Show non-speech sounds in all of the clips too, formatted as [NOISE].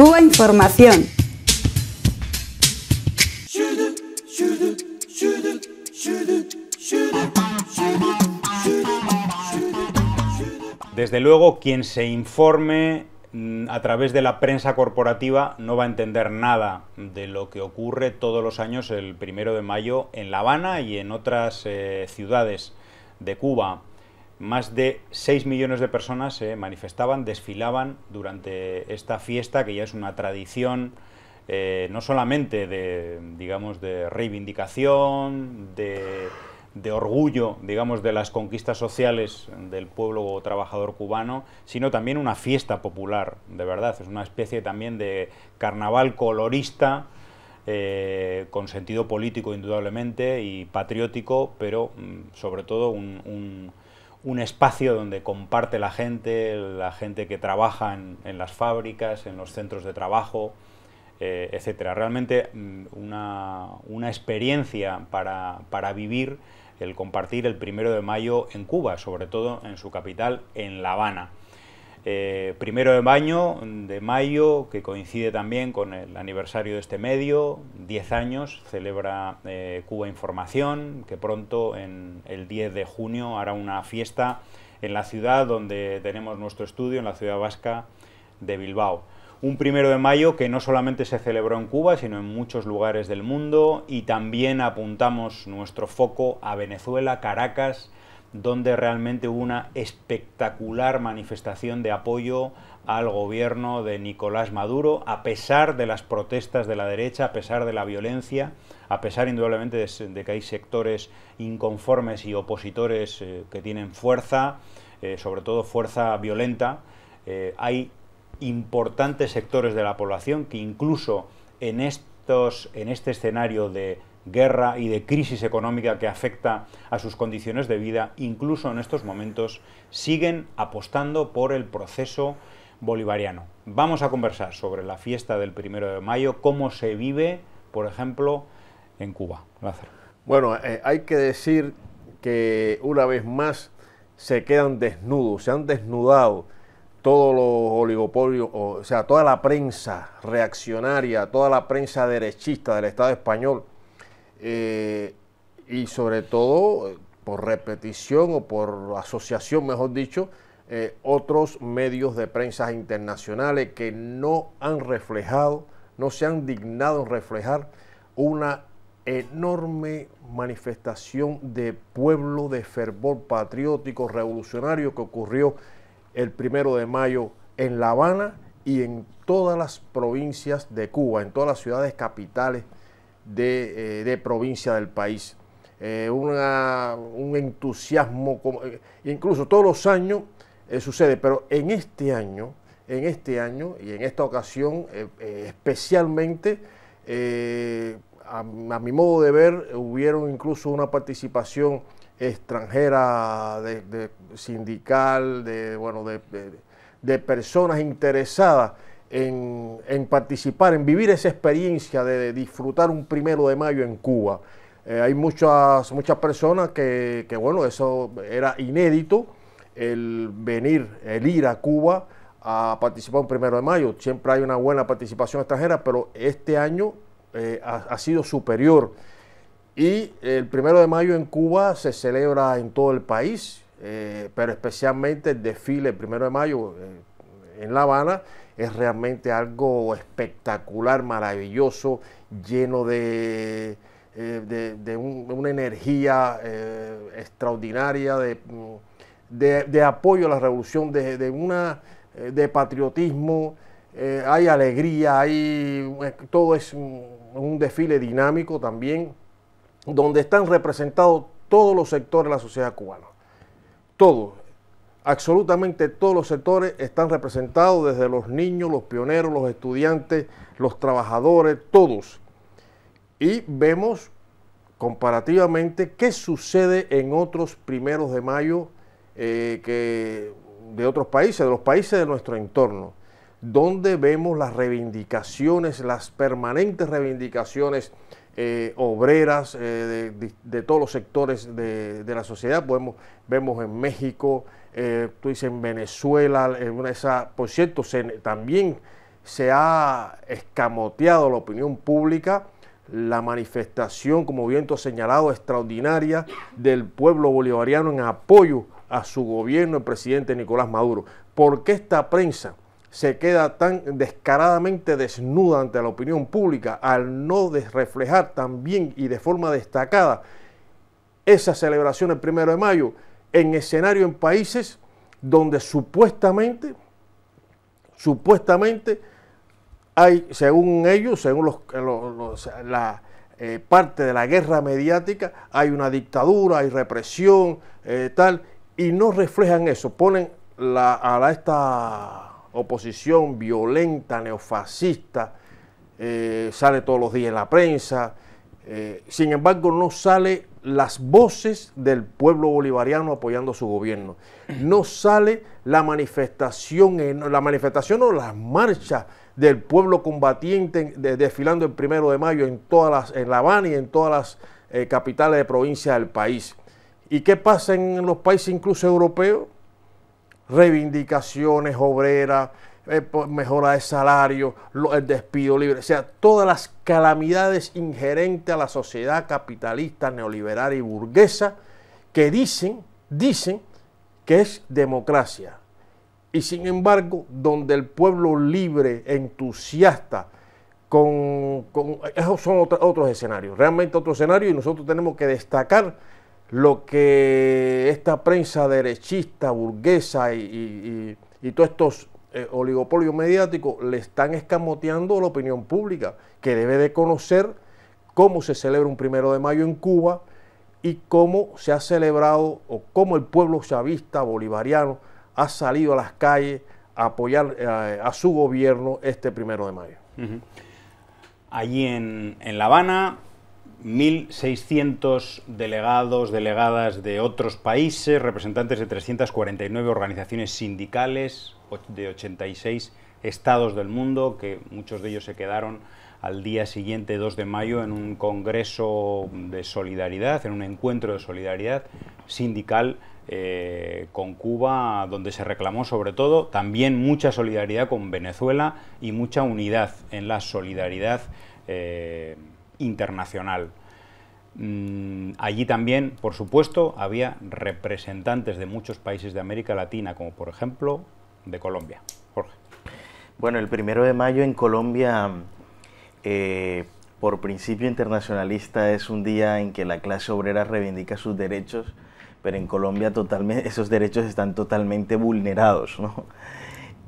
Cuba Información. Desde luego, quien se informe mm, a través de la prensa corporativa no va a entender nada de lo que ocurre todos los años el primero de mayo en La Habana y en otras eh, ciudades de Cuba más de 6 millones de personas se manifestaban, desfilaban durante esta fiesta, que ya es una tradición eh, no solamente de, digamos, de reivindicación, de, de, orgullo, digamos, de las conquistas sociales del pueblo trabajador cubano, sino también una fiesta popular, de verdad, es una especie también de carnaval colorista, eh, con sentido político indudablemente y patriótico, pero mm, sobre todo un, un espacio donde comparte la gente, la gente que trabaja en, las fábricas, en los centros de trabajo, etc. Eh, etcétera. Realmente mm, una, experiencia para, vivir el compartir el primero de mayo en Cuba, sobre todo en su capital, en La Habana. Eh, primero de mayo, de mayo, que coincide también con el aniversario de este medio, 10 años, celebra eh, Cuba Información, que pronto, en el 10 de junio, hará una fiesta en la ciudad donde tenemos nuestro estudio, en la ciudad vasca de Bilbao. Un primero de mayo que no solamente se celebró en Cuba, sino en muchos lugares del mundo y también apuntamos nuestro foco a Venezuela, Caracas, donde realmente hubo una espectacular manifestación de apoyo al gobierno de Nicolás Maduro, a pesar de las protestas de la derecha, a pesar de la violencia, a pesar indudablemente de, que hay sectores inconformes y opositores eh, que tienen fuerza, eh, sobre todo fuerza violenta, eh, hay importantes sectores de la población que incluso en, estos, en este escenario de guerra y de crisis económica que afecta a sus condiciones de vida, incluso en estos momentos, siguen apostando por el proceso bolivariano. Vamos a conversar sobre la fiesta del primero de mayo, cómo se vive, por ejemplo, en Cuba. Lázaro. Bueno, eh, hay que decir que una vez más se quedan desnudos, se han desnudado todos los oligopolios, o sea, toda la prensa reaccionaria, toda la prensa derechista del Estado español eh, y sobre todo eh, por repetición o por asociación, mejor dicho, eh, otros medios de prensa internacionales que no han reflejado, no se han dignado en reflejar una enorme manifestación de pueblo, de fervor patriótico, revolucionario que ocurrió el primero de mayo en La Habana y en todas las provincias de Cuba, en todas las ciudades capitales eh, de, provincia del país. Eh, un entusiasmo, eh, incluso todos los años sucede, pero en este año, en este año y en esta ocasión especialmente, a, mi modo de ver, hubieron incluso una participación extranjera, de, sindical, de, bueno, de personas interesadas en, participar, en vivir esa experiencia de disfrutar un primero de mayo en Cuba. Eh, hay muchas, muchas personas que, bueno, eso era inédito, el venir, el ir a Cuba a participar un primero de mayo. Siempre hay una buena participación extranjera, pero este año eh, ha, sido superior. Y el primero de mayo en Cuba se celebra en todo el país, eh, pero especialmente el desfile el primero de mayo en La Habana es realmente algo espectacular, maravilloso, lleno de, eh, una energía eh, extraordinaria, mm, de, apoyo a la revolución, de, una, eh, de patriotismo. hay alegría, hay, todo es un, desfile dinámico también, donde están representados todos los sectores de la sociedad cubana. todos absolutamente todos los sectores están representados, desde los niños, los pioneros, los estudiantes, los trabajadores, todos. Y vemos comparativamente qué sucede en otros primeros de mayo eh, que de otros países, de los países de nuestro entorno, donde vemos las reivindicaciones, las permanentes reivindicaciones eh, obreras eh, de, todos los sectores de, la sociedad. vemos en México, eh, tú dices en Venezuela, por cierto, también se ha escamoteado la opinión pública la manifestación, como viento señalado, extraordinaria del pueblo bolivariano en apoyo a su gobierno, el presidente Nicolás Maduro. ¿Por qué esta prensa se queda tan descaradamente desnuda ante la opinión pública al no reflejar también y de forma destacada esa celebración el primero de mayo en escenario en países donde supuestamente, supuestamente hay, según ellos, según los, la eh, parte de la guerra mediática, hay una dictadura, hay represión, eh, tal, y no reflejan eso, ponen la, a esta oposición violenta, neofascista, eh, sale todos los días en la prensa, sin embargo no sale las voces del pueblo bolivariano apoyando su gobierno. No sale la manifestación, la manifestación o las marchas del pueblo combatiente desfilando el primero de mayo en todas las, en La Habana y en todas las eh, capitales de provincia del país. ¿Y qué pasa en los países incluso europeos? Reivindicaciones obreras, eh, mejora de salario, el despido libre, o sea, todas las calamidades inherentes a la sociedad capitalista, neoliberal y burguesa que dicen, dicen que es democracia. Y sin embargo, donde el pueblo libre, entusiasta, con, esos son otros escenarios, realmente otros escenarios y nosotros tenemos que destacar lo que esta prensa derechista, burguesa y, y, y, y todos estos eh, oligopolio mediático le están escamoteando la opinión pública, que debe de conocer cómo se celebra un primero de mayo en Cuba y cómo se ha celebrado o cómo el pueblo chavista bolivariano ha salido a las calles a apoyar eh, a su gobierno este primero de mayo. Allí en, en La Habana 1.600 delegados, delegadas de otros países, representantes de 349 organizaciones sindicales, de 86 estados del mundo, que muchos de ellos se quedaron al día siguiente, 2 de mayo, en un congreso de solidaridad, en un encuentro de solidaridad sindical eh, con Cuba, donde se reclamó sobre todo también mucha solidaridad con Venezuela y mucha unidad en la solidaridad eh, internacional. Mm, allí también, por supuesto, había representantes de muchos países de América Latina, como por ejemplo de Colombia. Jorge. Bueno, el primero de mayo en Colombia, eh, por principio internacionalista, es un día en que la clase obrera reivindica sus derechos, pero en Colombia totalmente, [LAUGHS] esos derechos están totalmente vulnerados.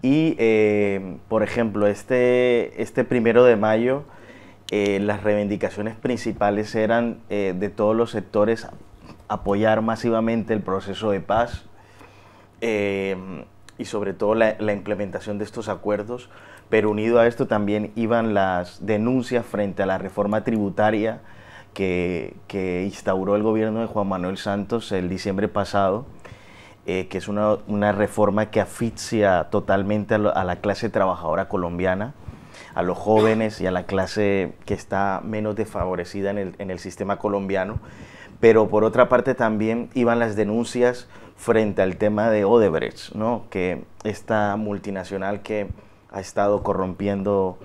Y, eh, por ejemplo, este, este primero de mayo, eh, las reivindicaciones principales eran de todos los sectores apoyar masivamente el proceso de paz, y sobre todo la, implementación de estos acuerdos, pero unido a esto también iban las denuncias frente a la reforma tributaria que, instauró el gobierno de Juan Manuel Santos el diciembre pasado, eh, que es una, reforma que asfixia totalmente a, a la clase trabajadora colombiana a los jóvenes y a la clase que está menos desfavorecida en el, en el sistema colombiano pero por otra parte también iban las denuncias frente al tema de Odebrecht, que esta multinacional que ha estado corrompiendo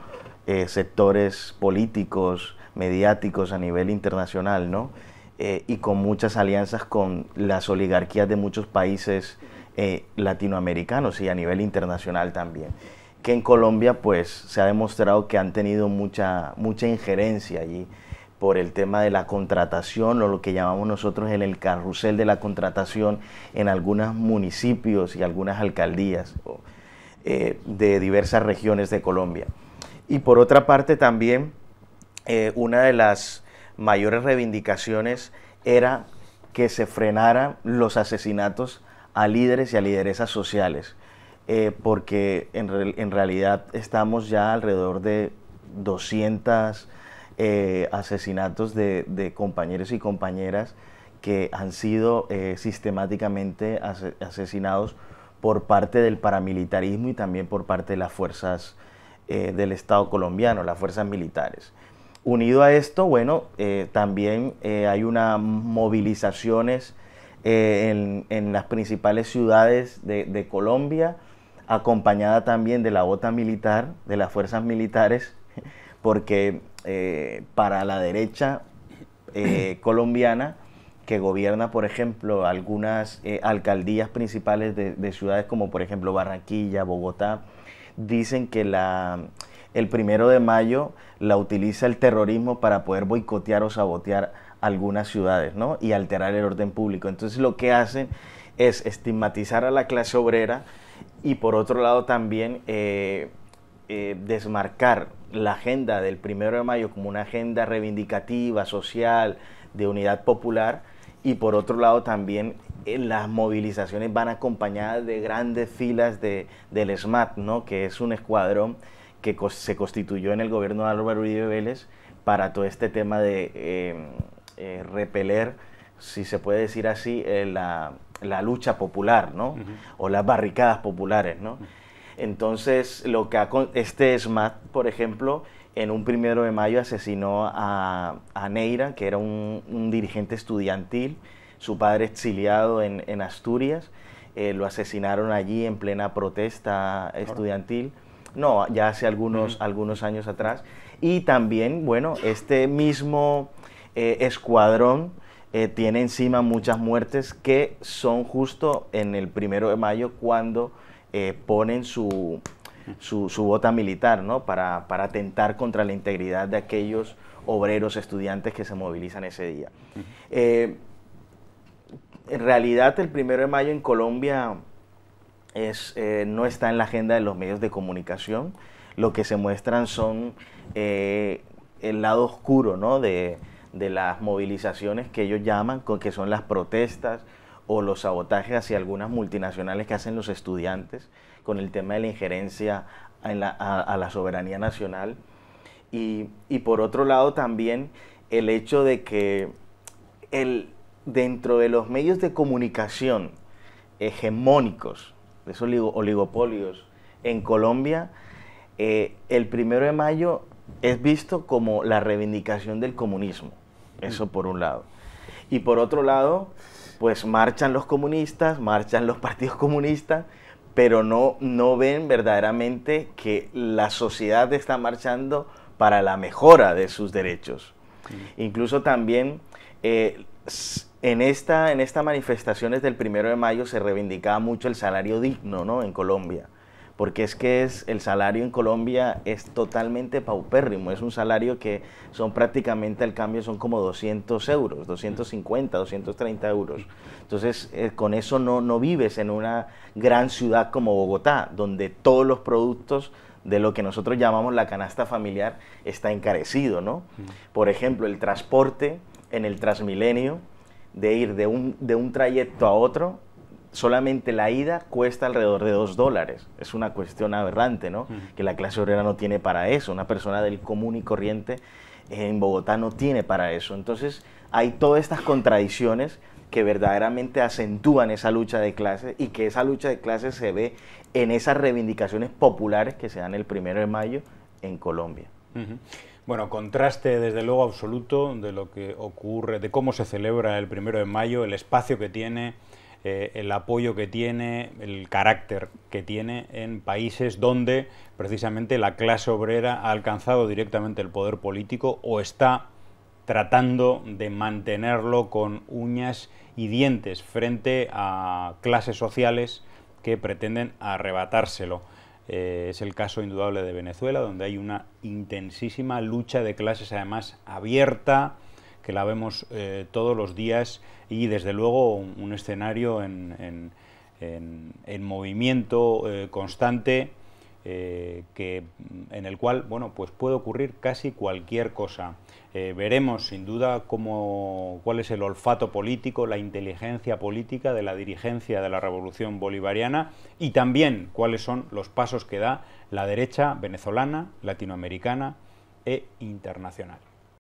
eh, sectores políticos, mediáticos a nivel internacional, ¿no? Eh, y con muchas alianzas con las oligarquías de muchos países eh, latinoamericanos y a nivel internacional también. Que en Colombia pues se ha demostrado que han tenido mucha, mucha injerencia allí por el tema de la contratación o lo que llamamos nosotros en el carrusel de la contratación en algunos municipios y algunas alcaldías eh, de diversas regiones de Colombia. Y por otra parte también eh, una de las mayores reivindicaciones era que se frenaran los asesinatos a líderes y a lideresas sociales, eh, porque en realidad estamos ya alrededor de 200 eh, asesinatos de, compañeros y compañeras que han sido eh, sistemáticamente asesinados por parte del paramilitarismo y también por parte de las fuerzas eh, del Estado colombiano, las fuerzas militares. Unido a esto, bueno, también hay unas movilizaciones en, las principales ciudades de, Colombia, acompañada también de la OTA militar, de las fuerzas militares, porque eh, para la derecha eh, [CLEARS THROAT] colombiana, que gobierna, por ejemplo, algunas eh, alcaldías principales de, ciudades como, por ejemplo, Barranquilla, Bogotá, dicen que el primero de mayo la utiliza el terrorismo para poder boicotear o sabotear algunas ciudades y alterar el orden público. Entonces lo que hacen es estigmatizar a la clase obrera y por otro lado también eh, desmarcar la agenda del primero de mayo como una agenda reivindicativa, social, de unidad popular, y por otro lado también eh, las movilizaciones van acompañadas de grandes filas del SMAT, ¿no? que es un escuadrón que se constituyó en el gobierno de Álvaro Uribe Vélez para todo este tema de em, eh, repeler, si se puede decir así, la, lucha popular, O las barricadas populares, ¿no? Entonces, lo que este SMAT, por ejemplo, en un primero de mayo asesinó a, Neira, que era un, dirigente estudiantil, su padre exiliado en, Asturias. Eh, lo asesinaron allí en plena protesta estudiantil. No, ya hace algunos, algunos años atrás. Y también, bueno, este mismo eh, escuadrón eh, tiene encima muchas muertes que son justo en el primero de mayo cuando eh, ponen su, su, bota militar, Para, para atentar contra la integridad de aquellos obreros, estudiantes que se movilizan ese día. Eh, en realidad, el primero de mayo en Colombia eh, no está en la agenda de los medios de comunicación. Lo que se muestran son el lado oscuro de, de las movilizaciones que ellos llaman, que son las protestas, o los sabotajes hacia algunas multinacionales que hacen los estudiantes con el tema de la injerencia a, la soberanía nacional. Y, por otro lado también el hecho de que el, dentro de los medios de comunicación hegemónicos, de esos oligopolios, en Colombia, eh, el primero de mayo es visto como la reivindicación del comunismo. Eso por un lado. Y por otro lado, pues marchan los comunistas, marchan los partidos comunistas, pero no, ven verdaderamente que la sociedad está marchando para la mejora de sus derechos. Incluso también eh, en estas manifestaciones del primero de mayo se reivindicaba mucho el salario digno en Colombia porque es que es el salario en Colombia es totalmente paupérrimo, es un salario que son prácticamente al cambio son como 200 euros, 250, 230 euros. Entonces, eh, con eso no, no vives en una gran ciudad como Bogotá, donde todos los productos de lo que nosotros llamamos la canasta familiar está encarecido, ¿no? Mm. Por ejemplo, el transporte en el Transmilenio, de ir de un, de un trayecto a otro, solamente la ida cuesta alrededor de dos dólares. Es una cuestión aberrante, ¿no? Que la clase obrera no tiene para eso. Una persona del común y corriente en Bogotá no tiene para eso. Entonces, hay todas estas contradicciones que verdaderamente acentúan esa lucha de clases y que esa lucha de clases se ve en esas reivindicaciones populares que se dan el primero de mayo en Colombia. Bueno, contraste desde luego absoluto de lo que ocurre, de cómo se celebra el primero de mayo, el espacio que tiene eh, el apoyo que tiene, el carácter que tiene en países donde precisamente la clase obrera ha alcanzado directamente el poder político o está tratando de mantenerlo con uñas y dientes frente a clases sociales que pretenden arrebatárselo. Eh, es el caso indudable de Venezuela, donde hay una intensísima lucha de clases, además abierta, que la vemos eh, todos los días y desde luego un, escenario en, movimiento eh, constante eh, en el cual bueno, pues puede ocurrir casi cualquier cosa. veremos sin duda cuál es el olfato político, la inteligencia política de la dirigencia de la revolución bolivariana y también cuáles son los pasos que da la derecha venezolana, latinoamericana e internacional.